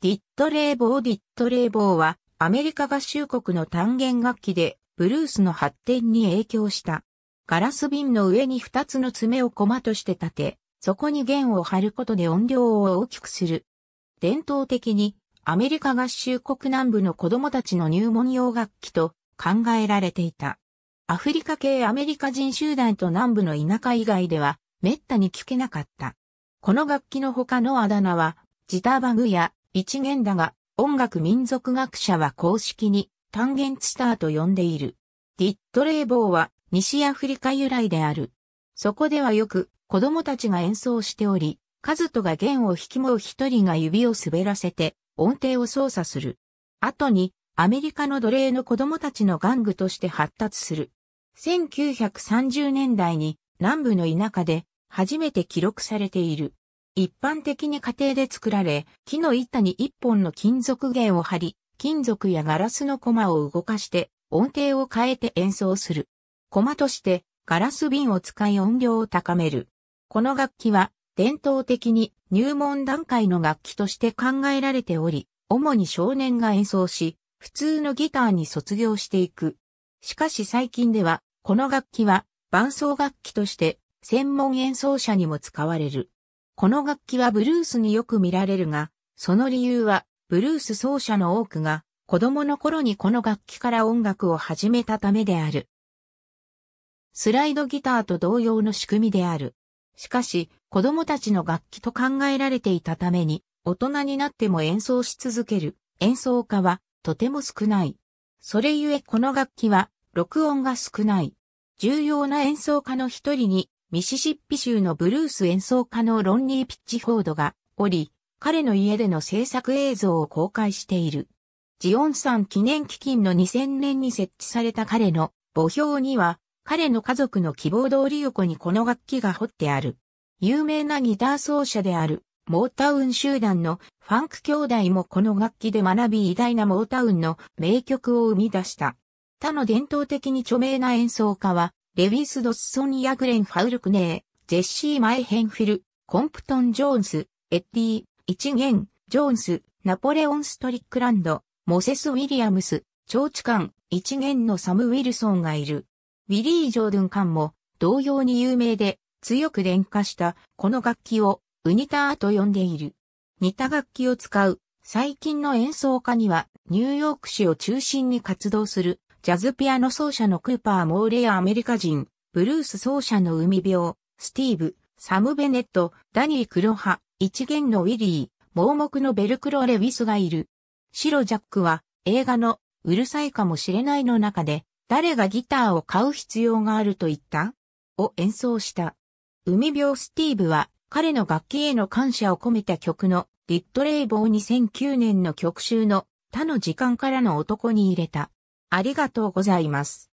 ディットレーボーディットレーボーはアメリカ合衆国の単弦楽器でブルースの発展に影響した。ガラス瓶の上に2つの爪をコマとして立て、そこに弦を張ることで音量を大きくする。伝統的にアメリカ合衆国南部の子供たちの入門用楽器と考えられていた。アフリカ系アメリカ人集団と南部の田舎以外では滅多に聞けなかった。この楽器の他のあだ名はジターバグや一元だが、音楽民族学者は公式に、タンゲンツターと呼んでいる。ディットレーボーは、西アフリカ由来である。そこではよく、子供たちが演奏しており、カズトが弦を弾きもう一人が指を滑らせて、音程を操作する。後に、アメリカの奴隷の子供たちの玩具として発達する。1930年代に南部の田舎で初めて記録されている。一般的に家庭で作られ、木の板に一本の金属弦を張り、金属やガラスのコマを動かして音程を変えて演奏する。コマとしてガラス瓶を使い音量を高める。この楽器は伝統的に入門段階の楽器として考えられており、主に少年が演奏し、普通のギターに卒業していく。しかし最近では、この楽器は伴奏楽器として専門演奏者にも使われる。この楽器はブルースによく見られるが、その理由は、ブルース奏者の多くが、子供の頃にこの楽器から音楽を始めたためである。スライドギターと同様の仕組みである。しかし、子供たちの楽器と考えられていたために、大人になっても演奏し続ける演奏家はとても少ない。それゆえこの楽器は録音が少ない。重要な演奏家の一人にミシシッピ州のブルース演奏家のロンニー・ピッチフォードがおり、彼の家での制作映像を公開している。ジオンさん記念基金の2000年に設置された彼の墓標には、彼の家族の希望通り横にこの楽器が彫ってある。有名なギター奏者である、モータウン集団のファンク兄弟もこの楽器で学び偉大なモータウンの名曲を生み出した。他の伝統的に著名な演奏家は、レヴィス・ドッソン・ヤグレン・ファウルクネー、ジェッシー・マイヘンフィル、コンプトン・ジョーンズ、エッティ、一元、ジョーンズ、ナポレオン・ストリックランド、モセス・ウィリアムス、長地間、一元のサム・ウィルソンがいる。ウィリー・ジョーデン間も同様に有名で強く連化したこの楽器をウニターと呼んでいる。似た楽器を使う最近の演奏家にはニューヨーク市を中心に活動するジャズピアノ奏者のクーパー・モーレやアメリカ人、ブルース奏者の海病、スティーブ、サム・ベネット、ダニー・クロハ、一元のウィリー、盲目のベルクロ・レウィスがいる。白ジャックは映画のうるさいかもしれないの中で、誰がギターを買う必要があると言ったを演奏した。海病スティーブは彼の楽器への感謝を込めた曲のリットレイボー2009年の曲集の他の時間からの男に入れた。ありがとうございます。